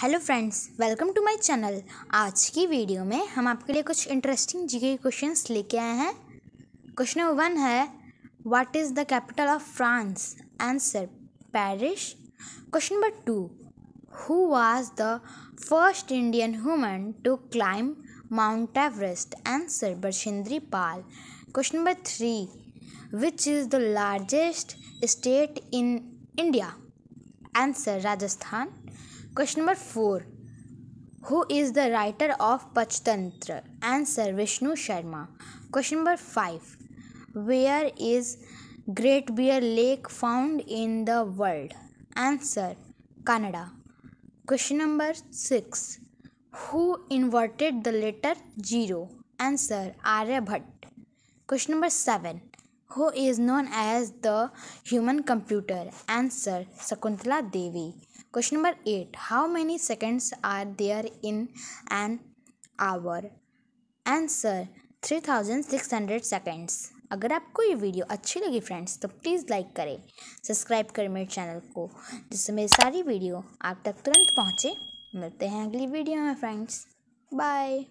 Hello friends welcome to my channel आज की video में हम आपके लिए कुछ इंटरेस्टिंग जीके क्वेश्चंस लेके आए हैं क्वेश्चन नंबर वन है what is the capital of France answer Paris question number two who was the first Indian human to climb Mount Everest answer Bachendri Pal question number three which is the largest state in India answer Rajasthan Question number 4. Who is the writer of Pachtantra? Answer Vishnu Sharma. Question number 5. Where is Great Bear Lake found in the world? Answer Canada. Question number 6. Who inverted the letter 0? Answer Aryabhatt. Question number 7. Who is known as the human computer answer Shakuntala Devi question number eight how many seconds are there in an hour answer three thousand six hundred seconds अगर आपको ये video अच्छी लगी friends तो please like करें subscribe करें मेरे channel को जिससे मेरी सारी वीडियो आप तक तुरंत पहुँचे मिलते हैं अगली वीडियो में फ्रेंड्स बाय